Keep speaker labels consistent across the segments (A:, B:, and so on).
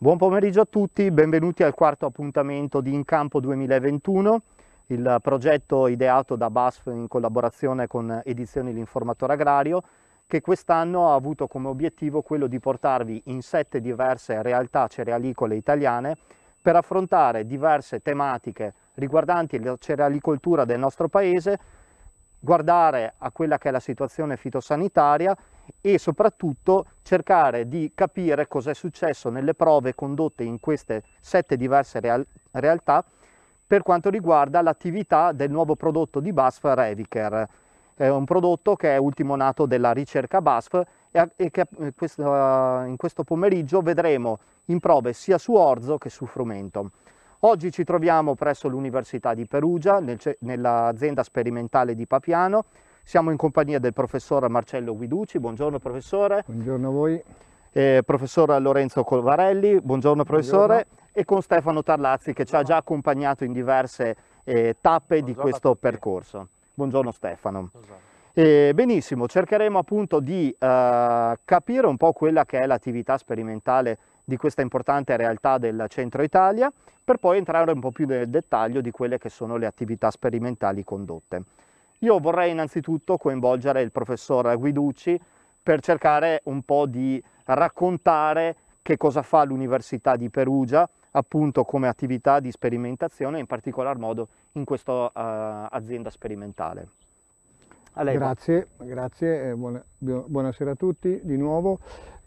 A: Buon pomeriggio a tutti, benvenuti al quarto appuntamento di In Campo 2021, il progetto ideato da BASF in collaborazione con Edizioni L'Informatore Agrario, che quest'anno ha avuto come obiettivo quello di portarvi in sette diverse realtà cerealicole italiane per affrontare diverse tematiche riguardanti la cerealicoltura del nostro paese, guardare a quella che è la situazione fitosanitaria e soprattutto cercare di capire cosa è successo nelle prove condotte in queste sette diverse real realtà per quanto riguarda l'attività del nuovo prodotto di BASF Revicare. È un prodotto che è ultimo nato della ricerca BASF e che eh, in questo pomeriggio vedremo in prove sia su orzo che su frumento. Oggi ci troviamo presso l'Università di Perugia, nell'azienda sperimentale di Papiano, siamo in compagnia del professor Marcello Guiducci, buongiorno professore. Buongiorno a voi. Eh, professor Lorenzo Colvarelli, buongiorno professore, buongiorno. e con Stefano Tarlazzi che ci ha già accompagnato in diverse eh, tappe buongiorno di questo percorso. Buongiorno Stefano. Buongiorno. Eh, benissimo, cercheremo appunto di eh, capire un po' quella che è l'attività sperimentale di questa importante realtà del centro Italia, per poi entrare un po' più nel dettaglio di quelle che sono le attività sperimentali condotte. Io vorrei innanzitutto coinvolgere il professor Guiducci per cercare un po' di raccontare che cosa fa l'Università di Perugia appunto come attività di sperimentazione, in particolar modo in questa uh, eh, azienda sperimentale.
B: Grazie, grazie, buona, buonasera a tutti di nuovo.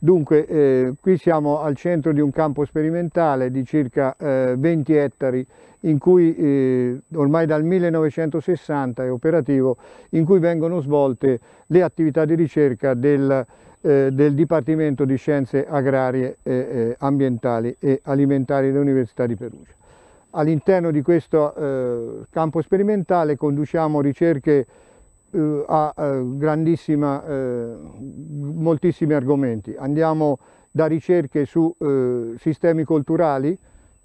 B: Dunque eh, qui siamo al centro di un campo sperimentale di circa eh, 20 ettari in cui eh, ormai dal 1960 è operativo, in cui vengono svolte le attività di ricerca del, eh, del Dipartimento di Scienze Agrarie, eh, Ambientali e Alimentari dell'Università di Perugia. All'interno di questo eh, campo sperimentale conduciamo ricerche eh, ha eh, eh, moltissimi argomenti. Andiamo da ricerche su eh, sistemi culturali,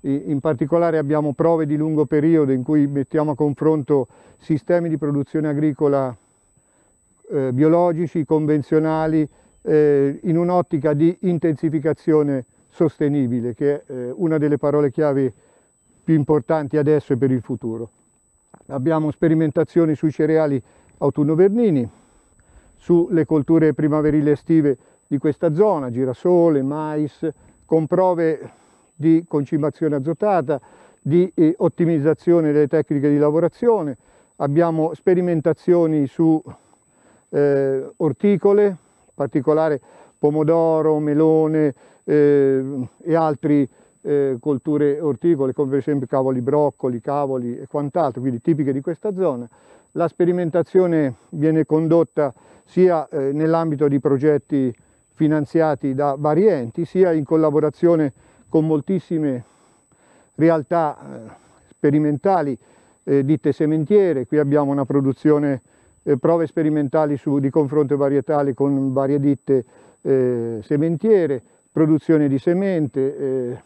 B: in particolare abbiamo prove di lungo periodo in cui mettiamo a confronto sistemi di produzione agricola eh, biologici, convenzionali, eh, in un'ottica di intensificazione sostenibile, che è una delle parole chiave più importanti adesso e per il futuro. Abbiamo sperimentazioni sui cereali autunno-vernini, sulle colture primaverili estive di questa zona, girasole, mais, con prove di concimazione azotata, di eh, ottimizzazione delle tecniche di lavorazione, abbiamo sperimentazioni su eh, orticole, in particolare pomodoro, melone eh, e altre eh, colture orticole come per esempio cavoli broccoli, cavoli e quant'altro, quindi tipiche di questa zona, la sperimentazione viene condotta sia eh, nell'ambito di progetti finanziati da vari enti, sia in collaborazione con moltissime realtà eh, sperimentali, eh, ditte sementiere, qui abbiamo una produzione, prove sperimentali su, di confronto varietale con varie ditte sementiere, produzione di semente,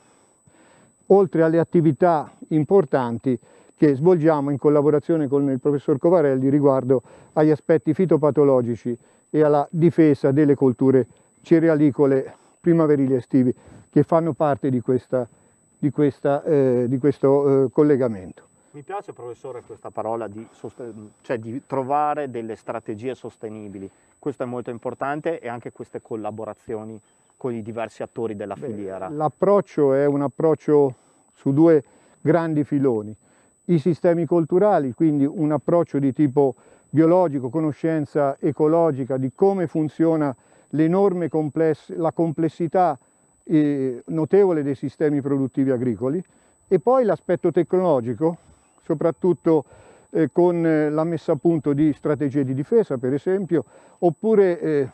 B: oltre alle attività importanti che svolgiamo in collaborazione con il professor Covarelli riguardo agli aspetti fitopatologici e alla difesa delle colture cerealicole primaverili e estivi che fanno parte di, questa, di, questa, eh, di questo eh, collegamento.
A: Mi piace professore questa parola di, cioè di trovare delle strategie sostenibili, questo è molto importante e anche queste collaborazioni con i diversi attori della filiera.
B: L'approccio è un approccio su due grandi filoni i sistemi culturali, quindi un approccio di tipo biologico, conoscenza ecologica di come funziona l'enorme compless la complessità eh, notevole dei sistemi produttivi agricoli e poi l'aspetto tecnologico, soprattutto eh, con eh, la messa a punto di strategie di difesa per esempio, oppure eh,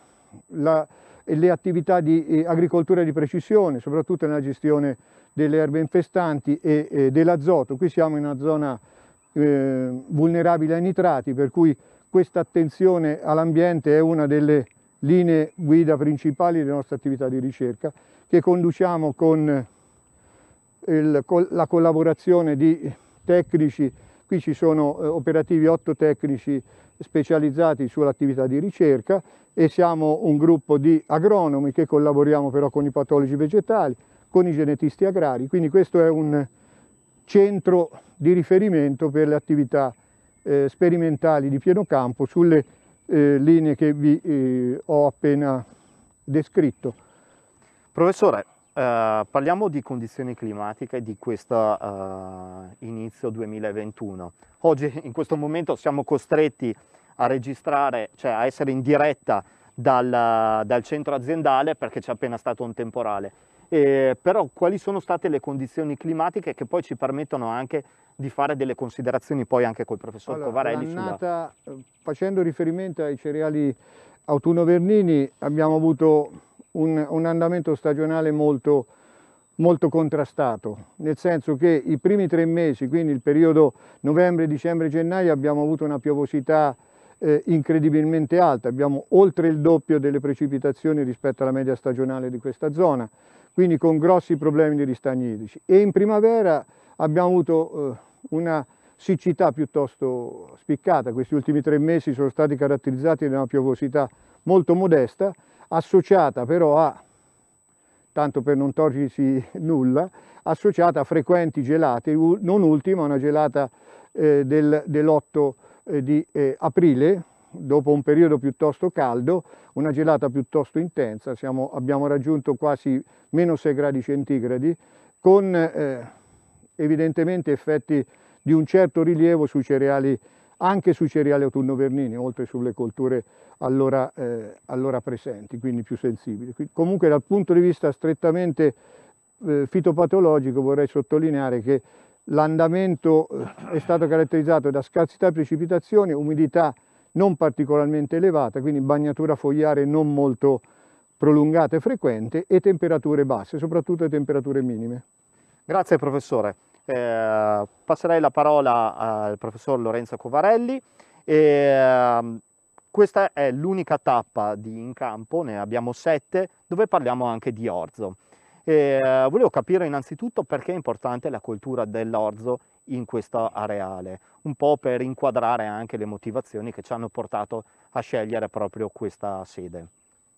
B: la, le attività di eh, agricoltura di precisione, soprattutto nella gestione delle erbe infestanti e, e dell'azoto. Qui siamo in una zona eh, vulnerabile ai nitrati, per cui questa attenzione all'ambiente è una delle linee guida principali della nostra attività di ricerca che conduciamo con, eh, il, con la collaborazione di tecnici, qui ci sono eh, operativi otto tecnici specializzati sull'attività di ricerca e siamo un gruppo di agronomi che collaboriamo però con i patologi vegetali, con i genetisti agrari, quindi questo è un centro di riferimento per le attività eh, sperimentali di pieno campo sulle eh, linee che vi eh, ho appena descritto.
A: Professore, eh, parliamo di condizioni climatiche di questo eh, inizio 2021. Oggi in questo momento siamo costretti a registrare, cioè a essere in diretta dal, dal centro aziendale perché c'è appena stato un temporale eh, però quali sono state le condizioni climatiche che poi ci permettono anche di fare delle considerazioni poi anche col professor allora, Covarelli. Sulla...
B: Eh, facendo riferimento ai cereali autunno-vernini abbiamo avuto un, un andamento stagionale molto, molto contrastato, nel senso che i primi tre mesi, quindi il periodo novembre, dicembre, gennaio, abbiamo avuto una piovosità eh, incredibilmente alta, abbiamo oltre il doppio delle precipitazioni rispetto alla media stagionale di questa zona, quindi con grossi problemi di ristagni idrici. E in primavera abbiamo avuto eh, una siccità piuttosto spiccata, questi ultimi tre mesi sono stati caratterizzati da una piovosità molto modesta, associata però a, tanto per non torcersi nulla, associata a frequenti gelate, non ultima una gelata eh, del, dell'8 eh, di eh, aprile, dopo un periodo piuttosto caldo, una gelata piuttosto intensa, siamo, abbiamo raggiunto quasi meno 6 gradi centigradi, con eh, evidentemente effetti di un certo rilievo sui cereali, anche sui cereali autunno-vernini, oltre sulle colture allora, eh, allora presenti, quindi più sensibili. Quindi, comunque dal punto di vista strettamente eh, fitopatologico vorrei sottolineare che L'andamento eh, è stato caratterizzato da scarsità di precipitazioni, umidità non particolarmente elevata, quindi bagnatura fogliare non molto prolungata e frequente e temperature basse, soprattutto temperature minime.
A: Grazie professore. Eh, passerei la parola al professor Lorenzo Covarelli. E, ehm, questa è l'unica tappa di in campo, ne abbiamo sette, dove parliamo anche di orzo. E, ehm, volevo capire innanzitutto perché è importante la coltura dell'orzo in questo areale, un po' per inquadrare anche le motivazioni che ci hanno portato a scegliere proprio questa sede.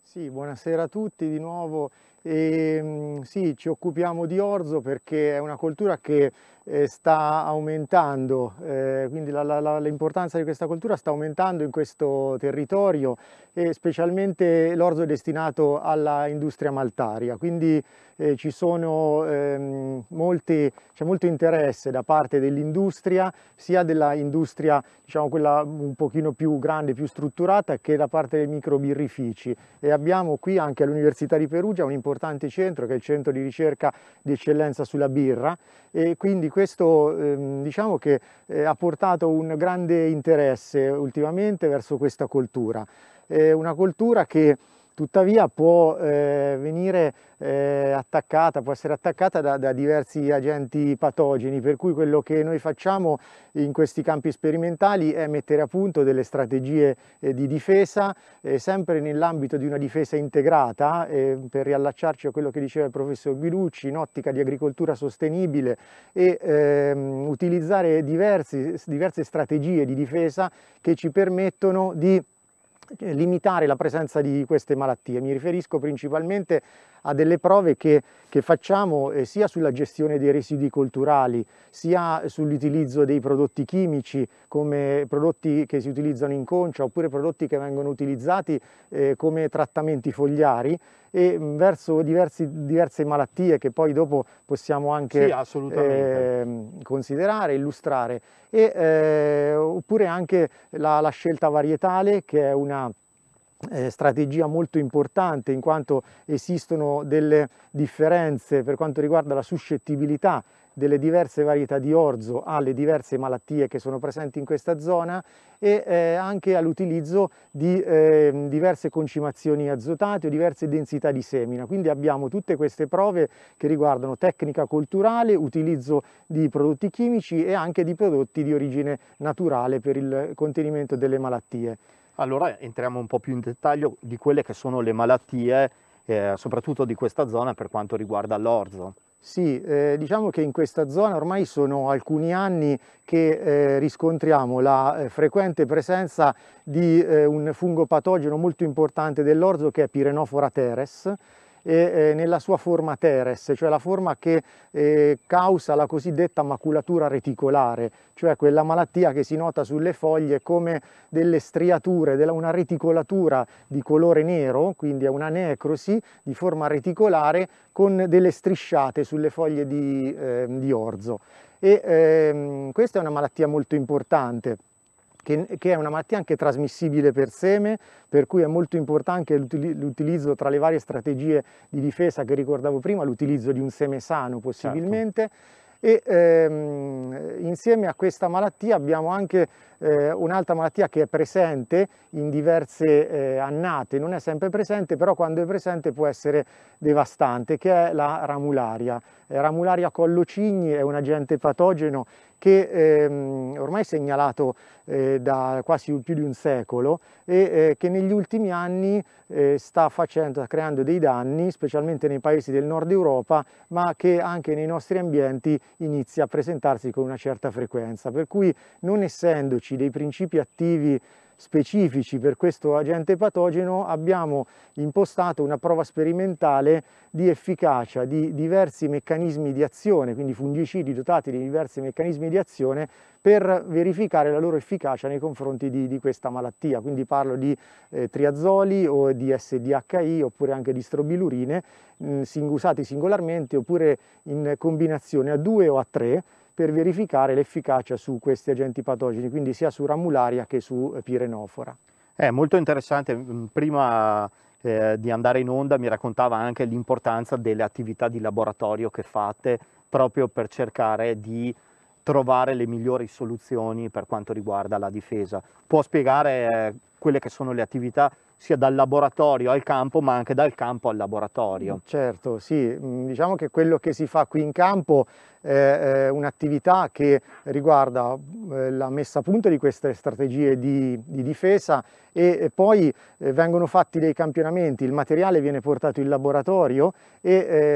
C: Sì, buonasera a tutti di nuovo e, ehm, sì, ci occupiamo di orzo perché è una coltura che eh, sta aumentando, eh, quindi l'importanza di questa coltura sta aumentando in questo territorio e specialmente l'orzo è destinato alla industria maltaria, quindi eh, ci sono, ehm, molti, c'è molto interesse da parte dell'industria, sia dell'industria diciamo quella un pochino più grande, più strutturata, che da parte dei microbirrifici e abbiamo qui anche all'Università di Perugia un'importanza importante centro che è il centro di ricerca di eccellenza sulla birra e quindi questo ehm, diciamo che eh, ha portato un grande interesse ultimamente verso questa cultura. È una cultura che tuttavia può eh, venire eh, attaccata, può essere attaccata da, da, diversi agenti patogeni, per cui quello che noi facciamo in questi campi sperimentali è mettere a punto delle strategie eh, di difesa, eh, sempre nell'ambito di una difesa integrata, eh, per riallacciarci a quello che diceva il professor Bilucci, in ottica di agricoltura sostenibile e ehm, utilizzare diversi, diverse strategie di difesa che ci permettono di limitare la presenza di queste malattie. Mi riferisco principalmente a delle prove che, che facciamo eh, sia sulla gestione dei residui culturali, sia sull'utilizzo dei prodotti chimici come prodotti che si utilizzano in concia oppure prodotti che vengono utilizzati eh, come trattamenti fogliari e mm, verso diversi, diverse malattie che poi dopo possiamo anche sì, eh, considerare, illustrare, e, eh, oppure anche la, la scelta varietale che è una eh, strategia molto importante in quanto esistono delle differenze per quanto riguarda la suscettibilità delle diverse varietà di orzo alle diverse malattie che sono presenti in questa zona e eh, anche all'utilizzo di eh, diverse concimazioni azotate o diverse densità di semina. Quindi abbiamo tutte queste prove che riguardano tecnica culturale, utilizzo di prodotti chimici e anche di prodotti di origine naturale per il contenimento delle malattie
A: allora entriamo un po' più in dettaglio di quelle che sono le malattie, eh, soprattutto di questa zona per quanto riguarda l'orzo.
C: Sì, eh, diciamo che in questa zona ormai sono alcuni anni che eh, riscontriamo la eh, frequente presenza di eh, un fungo patogeno molto importante dell'orzo che è Pirenofora teres e nella sua forma teres, cioè la forma che eh, causa la cosiddetta maculatura reticolare, cioè quella malattia che si nota sulle foglie come delle striature, una reticolatura di colore nero, quindi è una necrosi di forma reticolare con delle strisciate sulle foglie di, eh, di orzo. E, ehm, questa è una malattia molto importante che, che è una malattia anche trasmissibile per seme, per cui è molto importante l'utilizzo tra le varie strategie di difesa che ricordavo prima, l'utilizzo di un seme sano possibilmente. Certo e ehm, insieme a questa malattia abbiamo anche eh, un'altra malattia che è presente in diverse eh, annate, non è sempre presente, però quando è presente può essere devastante, che è la ramularia. Eh, ramularia collocigni è un agente patogeno che ehm, ormai è segnalato eh, da quasi più di un secolo e eh, che negli ultimi anni eh, sta, facendo, sta creando dei danni, specialmente nei paesi del nord Europa, ma che anche nei nostri ambienti inizia a presentarsi con una certa frequenza. Per cui non essendoci farmaci, dei principi attivi specifici per questo agente patogeno abbiamo impostato una prova sperimentale di efficacia di diversi meccanismi di azione, quindi fungicidi dotati di diversi meccanismi di azione per verificare la loro efficacia nei confronti di, di questa malattia. Quindi parlo di eh, triazoli o di SDHI oppure anche di strobilurine mh, mm, usati singolarmente oppure in combinazione a due o a tre per verificare l'efficacia su questi agenti patogeni, quindi sia su ramularia che su eh, pirenofora.
A: È molto interessante, mm, prima eh, di andare in onda mi raccontava anche l'importanza delle attività di laboratorio che fate proprio per cercare di trovare le migliori soluzioni per quanto riguarda la difesa. Può spiegare eh, quelle che sono le attività sia dal laboratorio al campo ma anche dal campo al
C: laboratorio. Mm, certo, sì, mm, diciamo che quello che si fa qui in campo è un'attività che riguarda eh, la messa a punto di queste strategie di, di, difesa e poi eh, vengono fatti dei campionamenti, il materiale viene portato in laboratorio e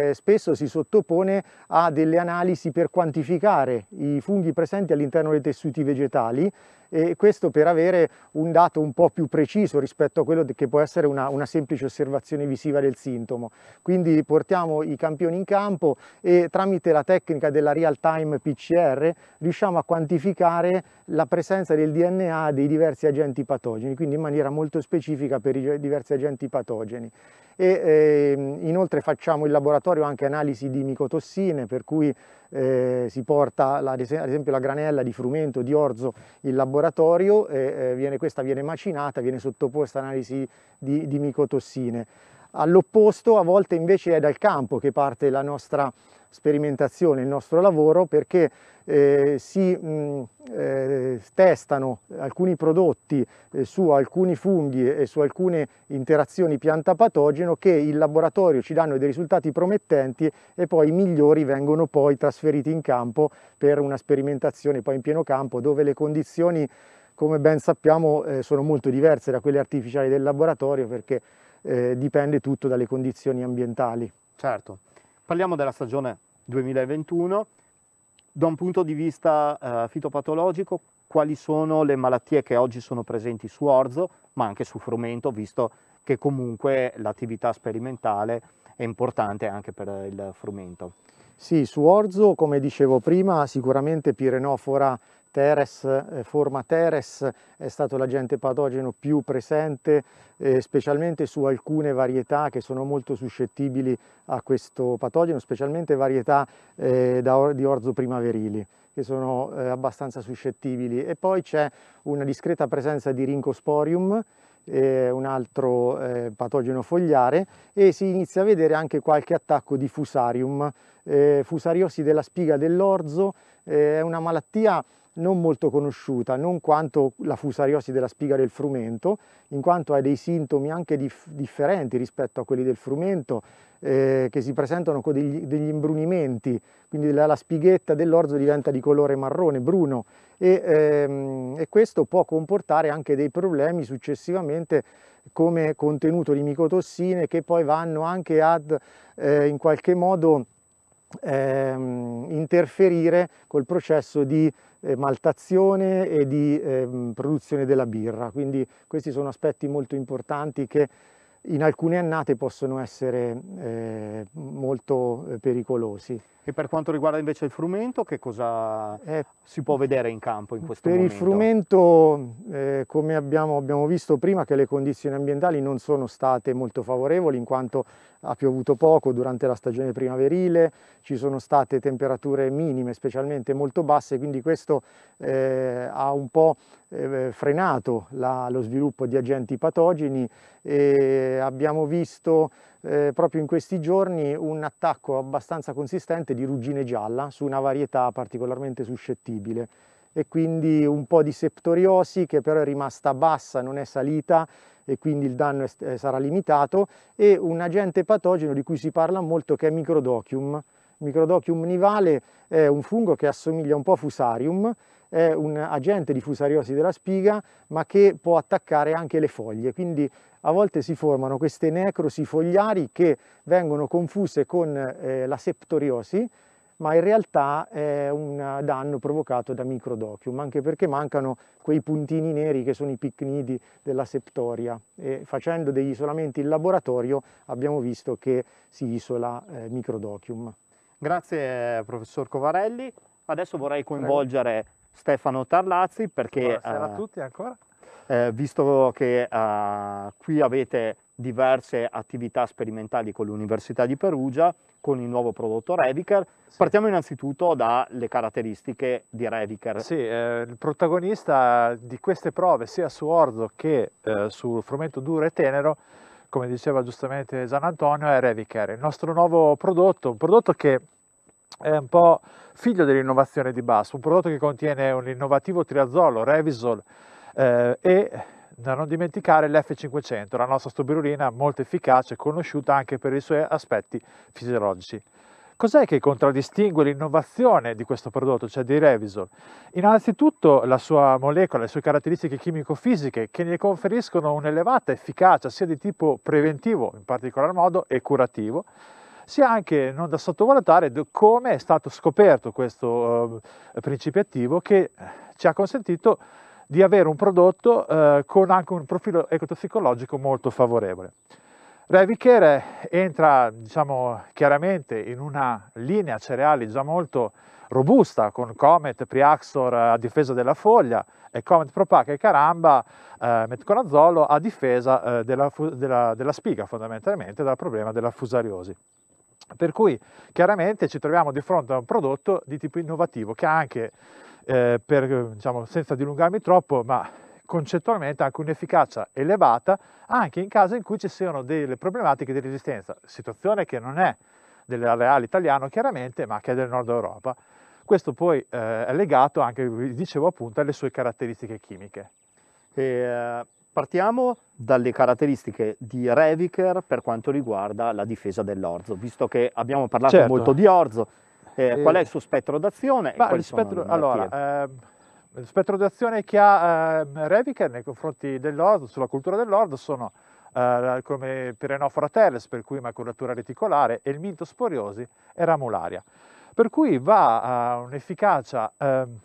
C: eh, spesso si sottopone a delle analisi per quantificare i funghi presenti all'interno dei tessuti vegetali e questo per avere un dato un po' più preciso rispetto a quello che può essere una, una semplice osservazione visiva del sintomo. Quindi portiamo i campioni in campo e tramite la tecnica della real time PCR riusciamo a quantificare la presenza del DNA dei diversi agenti patogeni, quindi in maniera molto specifica per i diversi agenti patogeni. E, eh, inoltre facciamo in laboratorio anche analisi di micotossine, per cui eh, si porta la, ad esempio la granella di frumento di orzo in laboratorio eh, viene, questa viene macinata, viene sottoposta a analisi di, di micotossine. All'opposto a volte invece è dal campo che parte la nostra sperimentazione, il nostro lavoro perché eh, si mh, eh, testano alcuni prodotti eh, su alcuni funghi e su alcune interazioni pianta patogeno che in laboratorio ci danno dei risultati promettenti e poi i migliori vengono poi trasferiti in campo per una sperimentazione poi in pieno campo dove le condizioni come ben sappiamo eh, sono molto diverse da quelle artificiali del laboratorio perché eh, dipende tutto dalle condizioni ambientali. Certo,
A: parliamo della stagione 2021. Da un punto di vista eh, fitopatologico, quali sono le malattie che oggi sono presenti su orzo, ma anche su frumento, visto che comunque l'attività sperimentale è
C: importante anche per il frumento? Sì, su orzo, come dicevo prima, sicuramente pirenofora Teres, eh, forma Teres è stato l'agente patogeno più presente, eh, specialmente su alcune varietà che sono molto suscettibili a questo patogeno, specialmente varietà eh, da, di orzo primaverili che sono eh, abbastanza suscettibili. E poi c'è una discreta presenza di Rincosporium, eh, un altro patogeno fogliare, e si inizia a vedere anche qualche attacco di Fusarium. Eh, fusariosi della spiga dell'orzo è una malattia non molto conosciuta, non quanto la fusariosi della spiga del frumento, in quanto ha dei sintomi anche dif differenti rispetto a quelli del frumento, eh, che si presentano con degli, degli imbrunimenti, quindi la, la spighetta dell'orzo diventa di colore marrone, bruno, e, ehm, e, questo può comportare anche dei problemi successivamente come contenuto di micotossine che poi vanno anche ad eh, in qualche modo ehm, interferire col processo di eh, maltazione e di ehm, produzione della birra, quindi questi sono aspetti molto importanti che in alcune annate possono essere eh, molto eh, pericolosi. E per quanto riguarda invece il frumento, che
A: cosa eh, si può vedere in campo in questo per momento? Per il
C: frumento, eh, come abbiamo, abbiamo, visto prima, che le condizioni ambientali non sono state molto favorevoli in quanto ha piovuto poco durante la stagione primaverile, ci sono state temperature minime, specialmente molto basse, quindi questo eh, ha un po' eh, frenato la, lo sviluppo di agenti patogeni e abbiamo visto eh, proprio in questi giorni un attacco abbastanza consistente di ruggine gialla su una varietà particolarmente suscettibile e quindi un po' di septoriosi che però è rimasta bassa, non è salita e quindi il danno è, eh, sarà limitato e un agente patogeno di cui si parla molto che è Microdocium. Microdocium nivale è un fungo che assomiglia un po' a Fusarium è un agente di fusariosi della spiga ma che può attaccare anche le foglie, quindi a volte si formano queste necrosi fogliari che vengono confuse con eh, la septoriosi, ma in realtà è un danno provocato da microdocium, anche perché mancano quei puntini neri che sono i picnidi della septoria. E facendo degli isolamenti in laboratorio abbiamo visto che si isola eh, microdocium.
A: Grazie eh, professor Covarelli. Adesso vorrei coinvolgere Prego Stefano Tarlazzi perché... Buonasera a eh,
D: tutti ancora.
C: Eh,
A: visto che eh, qui avete diverse attività sperimentali con l'Università di Perugia, con il nuovo prodotto Reviker, sì. partiamo innanzitutto dalle caratteristiche di Reviker. Sì,
D: eh, il protagonista di queste prove sia su orzo che eh, sul frumento duro e tenero, come diceva giustamente Gian Antonio, è Reviker, il nostro nuovo prodotto, un prodotto che è un po' figlio dell'innovazione di BASF, un prodotto che contiene un innovativo triazolo, Revisol eh, e da non dimenticare l'F500, la nostra stuberulina molto efficace, conosciuta anche per i suoi aspetti fisiologici. Cos'è che contraddistingue l'innovazione di questo prodotto, cioè di Revisol? Innanzitutto la sua molecola, le sue caratteristiche chimico-fisiche che ne conferiscono un'elevata efficacia sia di tipo preventivo in particolar modo e curativo, sia anche non da sottovalutare come è stato scoperto questo eh, principe attivo che eh, ci ha consentito di avere un prodotto eh, con anche un profilo ecotossicologico molto favorevole. Revicare entra diciamo, chiaramente in una linea cereali già molto robusta con Comet, Priaxor a difesa della foglia e Comet Propaca e Caramba, eh, Metconazolo a difesa eh, della, della, della, spiga fondamentalmente dal problema della fusariosi. Per cui chiaramente ci troviamo di fronte a un prodotto di tipo innovativo che ha anche, eh, per, diciamo, senza dilungarmi troppo, ma concettualmente anche un'efficacia elevata anche in caso in cui ci siano delle problematiche di resistenza, situazione che non è dell'areale italiano chiaramente, ma che è del nord Europa. Questo poi eh, è legato anche, vi dicevo appunto, alle sue caratteristiche chimiche. E,
A: uh Partiamo dalle caratteristiche di Reviker per quanto riguarda la difesa dell'orzo, visto che abbiamo parlato certo. molto di orzo, eh, eh, qual è il suo spettro d'azione? Ma il spettro, allora,
D: eh, il spettro d'azione che ha ehm, Reviker nei confronti dell'orzo, sulla cultura dell'orzo, sono eh, come Pirenofrateles, per cui maculatura reticolare, e il sporiosi e ramularia. Per cui va a un'efficacia ehm,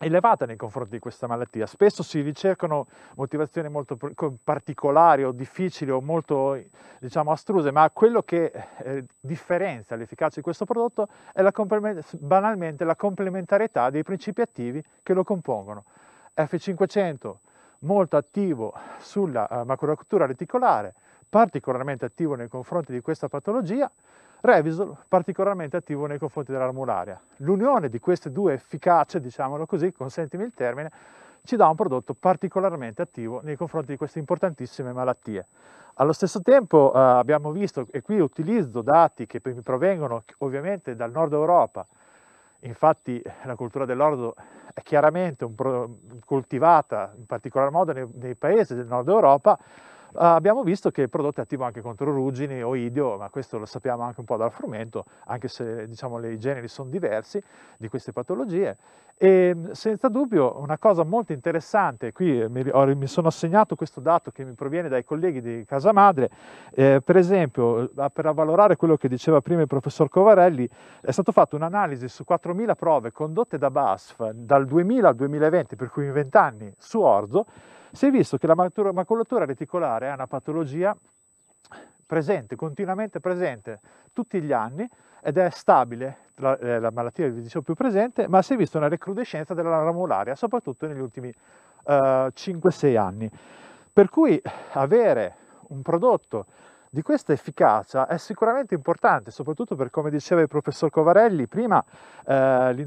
D: elevata nei confronti di questa malattia. Spesso si ricercano motivazioni molto particolari o difficili o molto diciamo, astruse, ma quello che eh, differenzia l'efficacia di questo prodotto è la banalmente la complementarietà dei principi attivi che lo compongono. F500 molto attivo sulla eh, macrocultura reticolare, particolarmente attivo nei confronti di questa patologia, Revisol particolarmente attivo nei confronti dell'armularia. L'unione di queste due efficace, diciamolo così, consentimi il termine, ci dà un prodotto particolarmente attivo nei confronti di queste importantissime malattie. Allo stesso tempo eh, abbiamo visto, e qui utilizzo dati che mi provengono ovviamente dal nord Europa, infatti la cultura dell'ordo è chiaramente pro- coltivata in particolar modo nei, nei paesi del nord Europa, Ah, abbiamo visto che il prodotto è attivo anche contro ruggini o idio, ma questo lo sappiamo anche un po' dal frumento, anche se diciamo, i generi sono diversi di queste patologie. E ehm, senza dubbio una cosa molto interessante, qui mi, ho, mi sono assegnato questo dato che mi proviene dai colleghi di Casa Madre, eh, per esempio eh, per avvalorare quello che diceva prima il professor Covarelli, è stata fatta un'analisi su 4.000 prove condotte da BASF dal 2000 al 2020, per cui in 20 anni, su orzo, si è visto che la maculatura reticolare è una patologia presente, continuamente presente tutti gli anni ed è stabile, la, eh, la malattia vi dicevo più presente, ma si è visto una recrudescenza della ramularia, soprattutto negli ultimi uh, eh, 5-6 anni. Per cui avere un prodotto di questa efficacia è sicuramente importante, soprattutto per come diceva il professor Covarelli prima, eh,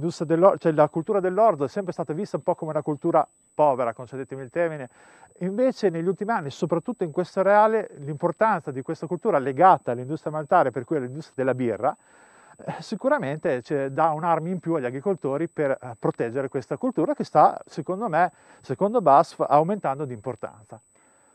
D: cioè la cultura dell'ordo è sempre stata vista un po' come una cultura povera, concedetemi il termine, invece negli ultimi anni, soprattutto in questo reale, l'importanza di questa cultura legata all'industria maltare, per cui all'industria della birra, eh, sicuramente dà un'arma in più agli agricoltori per eh, proteggere questa cultura che sta, secondo me, secondo BASF, aumentando di importanza.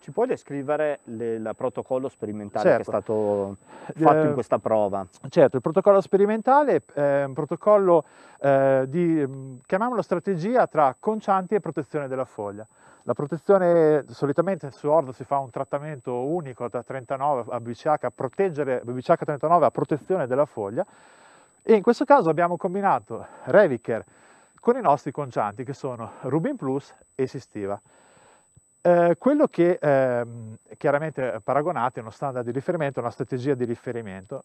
A: Ci puoi descrivere le, il protocollo sperimentale certo. che è
D: certo. stato eh, fatto eh, in
A: questa prova?
D: Certo, il protocollo sperimentale è un protocollo eh, di, mm, chiamiamolo strategia tra concianti e protezione della foglia. La protezione, solitamente su Ordo si fa un trattamento unico da 39 a BCH, a proteggere BCH 39 a protezione della foglia e in questo caso abbiamo combinato Reviker con i nostri concianti che sono Rubin Plus e Sistiva. Ehm, quello che ehm, chiaramente eh, paragonate è uno standard di riferimento, una strategia di riferimento,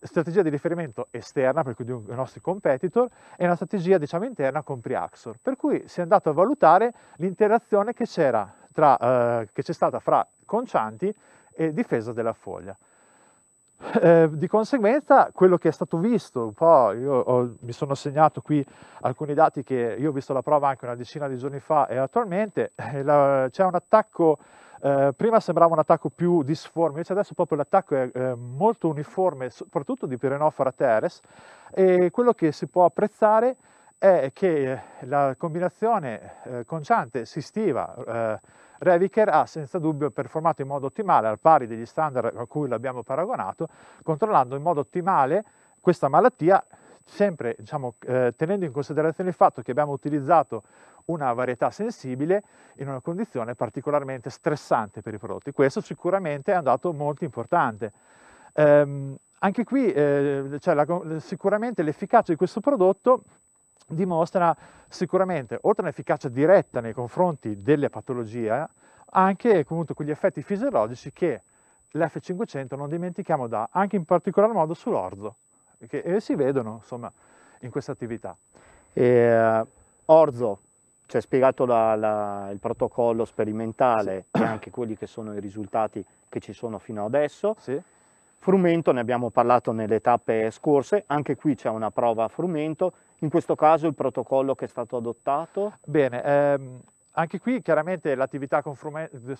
D: strategia di riferimento esterna, per cui dei nostri competitor, e una strategia diciamo interna con Priaxor. per cui si è andato a valutare l'interazione che, c'era tra, eh, che c'è stata fra concianti e difesa della foglia. Eh, di conseguenza, quello che è stato visto, un po', io ho, mi sono segnato qui alcuni dati che io ho visto la prova anche una decina di giorni fa e attualmente eh, c'è un attacco, eh, prima sembrava un attacco più disforme, invece adesso proprio l'attacco è eh, molto uniforme, soprattutto di Pirenofora teres e quello che si può apprezzare è è che eh, la combinazione eh, conciante sistiva eh, Reviker ha senza dubbio performato in modo ottimale, al pari degli standard a cui l'abbiamo paragonato, controllando in modo ottimale questa malattia, sempre diciamo, eh, tenendo in considerazione il fatto che abbiamo utilizzato una varietà sensibile in una condizione particolarmente stressante per i prodotti. Questo sicuramente è un dato molto importante. Ehm, anche qui eh, cioè la, sicuramente l'efficacia di questo prodotto dimostra sicuramente, oltre all'efficacia diretta nei confronti delle patologie, anche comunque quegli effetti fisiologici che l'F500 non dimentichiamo dà, anche in particolar modo sull'orzo, che si vedono insomma in questa attività.
A: Eh, orzo, ci ha spiegato la, la, il protocollo sperimentale sì. e anche quelli che sono i risultati che ci sono fino adesso. Sì. Frumento, ne abbiamo parlato nelle tappe scorse, anche qui c'è una prova a frumento, in questo caso il protocollo che è stato adottato?
D: Bene, ehm, anche qui chiaramente l'attività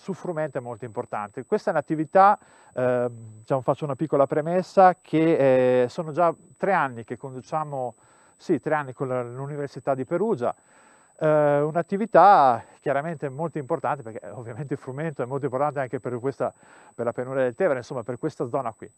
D: su frumento è molto importante. Questa è un'attività, eh, diciamo, faccio una piccola premessa, che eh, sono già tre anni che conduciamo, sì, tre anni con l'Università di Perugia, eh, un'attività chiaramente molto importante, perché eh, ovviamente il frumento è molto importante anche per, questa, per la pianura del Tevere, insomma per questa zona qui.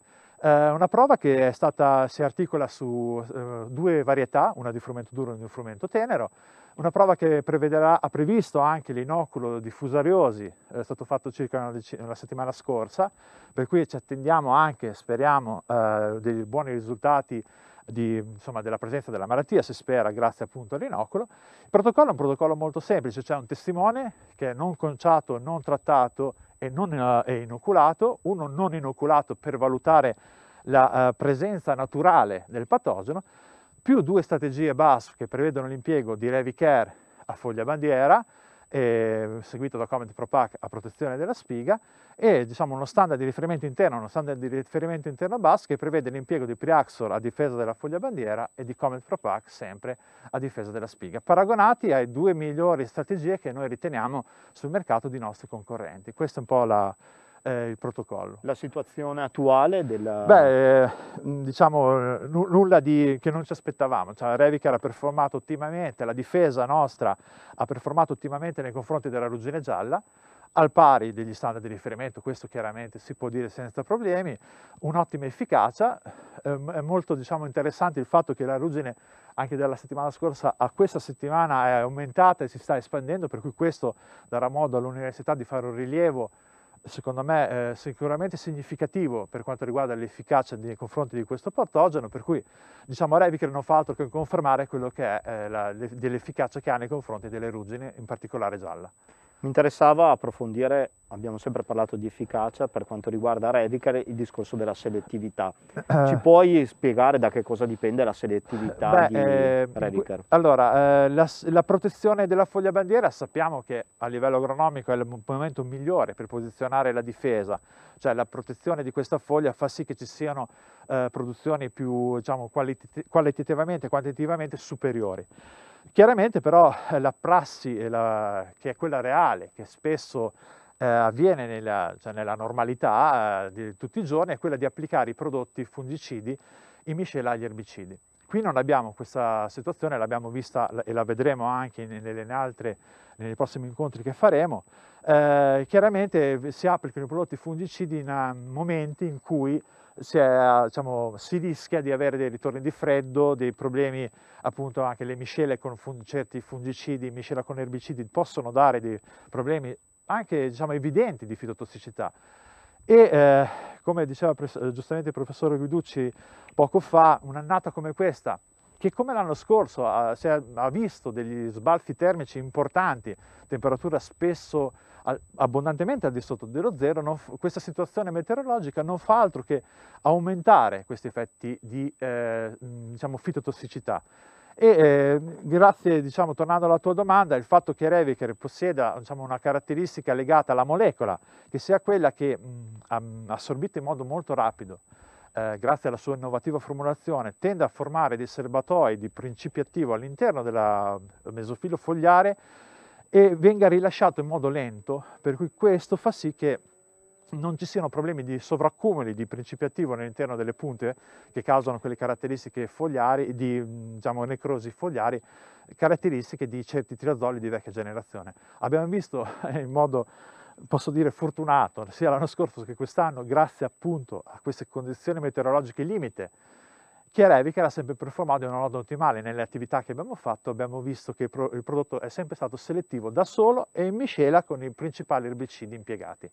D: Eh, una prova che stata, si articola su eh, due varietà, una di frumento duro e una di frumento tenero, una prova che ha previsto anche l'inoculo di fusariosi, è stato fatto circa una, una settimana scorsa, per cui ci attendiamo anche, speriamo, eh, dei buoni risultati di, insomma, della presenza della malattia, si spera grazie appunto all'inocolo. Il protocollo è un protocollo molto semplice, c'è un testimone che è non conciato, non trattato e non eh, inoculato, uno non inoculato per valutare la eh, presenza naturale del patogeno, più due strategie BASF che prevedono l'impiego di Revicare a foglia bandiera, eh, seguito da Comment Pro Pack a protezione della spiga e diciamo, uno standard di riferimento interno, uno standard di riferimento interno BAS che prevede l'impiego di Priaxor a difesa della foglia bandiera e di Comment Pro Pack sempre a difesa della spiga, paragonati ai due migliori strategie che noi riteniamo sul mercato di nostri concorrenti. Questa è un po' la, eh, il protocollo. La situazione attuale della... Beh, eh, diciamo nulla di, che non ci aspettavamo, cioè, Revicar era performato ottimamente, la difesa nostra ha performato ottimamente nei confronti della ruggine gialla, al pari degli standard di riferimento, questo chiaramente si può dire senza problemi, un'ottima efficacia, ehm, è molto diciamo, interessante il fatto che la ruggine anche dalla settimana scorsa a questa settimana è aumentata e si sta espandendo, per cui questo darà modo all'università di fare un rilievo secondo me eh, sicuramente significativo per quanto riguarda l'efficacia nei confronti di questo patogeno, per cui diciamo Revicre non fa altro che confermare quello che è eh, la, dell'efficacia che ha nei confronti delle ruggine, in particolare gialla. Mi interessava approfondire,
A: abbiamo sempre parlato di efficacia, per quanto riguarda Redical, il discorso della selettività. Eh. Ci
D: puoi spiegare da che cosa dipende la selettività Beh, di eh, Redical? Allora, eh, la, la, protezione della foglia bandiera sappiamo che a livello agronomico è il momento migliore per posizionare la difesa, cioè la protezione di questa foglia fa sì che ci siano eh, produzioni più diciamo, qualit qualitativamente e quantitativamente superiori. Chiaramente però la prassi, la, che è quella reale, che spesso eh, avviene nella, cioè nella normalità eh, di tutti i giorni, è quella di applicare i prodotti fungicidi in miscela agli erbicidi. Qui non abbiamo questa situazione, l'abbiamo vista e la vedremo anche nelle, altre, nei prossimi incontri che faremo. Eh, chiaramente si applicano i prodotti fungicidi in eh, momenti in cui si, è, diciamo, si, rischia di avere dei ritorni di freddo, dei problemi appunto anche le miscele con fun certi fungicidi, miscela con erbicidi possono dare dei problemi anche diciamo, evidenti di fitotossicità. E eh, come diceva eh, giustamente il professor Guiducci poco fa, un'annata come questa, che come l'anno scorso ha, ah, ha visto degli sbalzi termici importanti, temperatura spesso abbondantemente al di sotto dello zero, f- questa situazione meteorologica non fa altro che aumentare questi effetti di eh, mm, diciamo, fitotossicità. E eh, grazie, diciamo, tornando alla tua domanda, il fatto che Reviker possieda diciamo, una caratteristica legata alla molecola, che sia quella che mh, mm, assorbita in modo molto rapido, eh, grazie alla sua innovativa formulazione, tende a formare dei serbatoi di principio attivo all'interno della mesofilo fogliare, e venga rilasciato in modo lento, per cui questo fa sì che non ci siano problemi di sovraccumuli di principio attivo all'interno delle punte che causano quelle caratteristiche fogliari, di diciamo, necrosi fogliari, caratteristiche di certi triazoli di vecchia generazione. Abbiamo visto eh, in modo, posso dire, fortunato sia l'anno scorso che quest'anno, grazie appunto a queste condizioni meteorologiche limite, Chiarevi che era sempre performato in una lotta ottimale. Nelle attività che abbiamo fatto abbiamo visto che il, il prodotto è sempre stato selettivo da solo e in miscela con i principali erbicidi impiegati.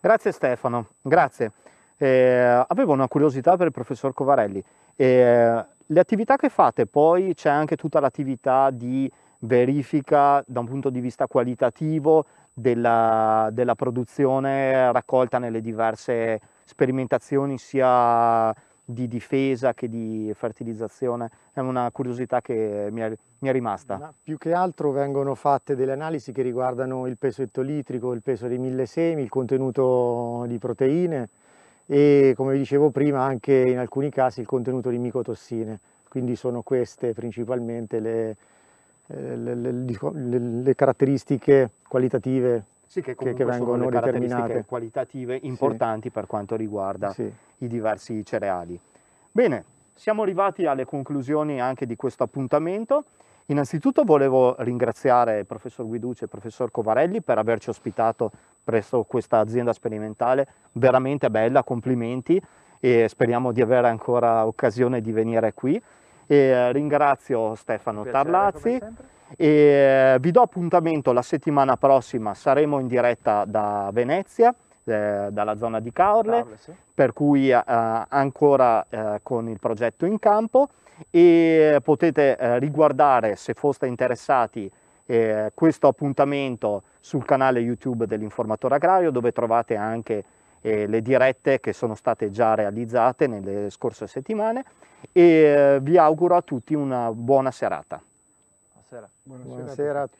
A: Grazie Stefano, grazie. Eh, avevo una curiosità per il professor Covarelli. Eh, le attività che fate, poi c'è anche tutta l'attività di verifica da un punto di vista qualitativo della, della produzione raccolta nelle diverse sperimentazioni sia di difesa che di fertilizzazione, è una curiosità che mi è, mi è rimasta. Ma
C: più che altro vengono fatte delle analisi che riguardano il peso ettolitrico, il peso dei mille semi, il contenuto di proteine e come dicevo prima anche in alcuni casi il contenuto di micotossine, quindi sono queste principalmente le, eh, le, le, le caratteristiche qualitative sì, che, che, che vengono determinate.
A: qualitative importanti sì. per quanto riguarda sì. i diversi cereali. Bene, siamo arrivati alle conclusioni anche di questo appuntamento. Innanzitutto volevo ringraziare il professor Guiducci e il professor Covarelli per averci ospitato presso questa azienda sperimentale, veramente bella, complimenti e speriamo di avere ancora occasione di venire qui. E eh, ringrazio Stefano Tarlazzi. E eh, vi do appuntamento la settimana prossima, saremo in diretta da Venezia, eh, dalla zona di Caorle, Caorle sì. per cui eh, ancora eh, con il progetto in campo e potete eh, riguardare se foste interessati eh, questo appuntamento sul canale YouTube dell'informatore agrario dove trovate anche le dirette che sono state già realizzate nelle scorse settimane e vi auguro a tutti una buona serata.
C: Mancera. Mancera.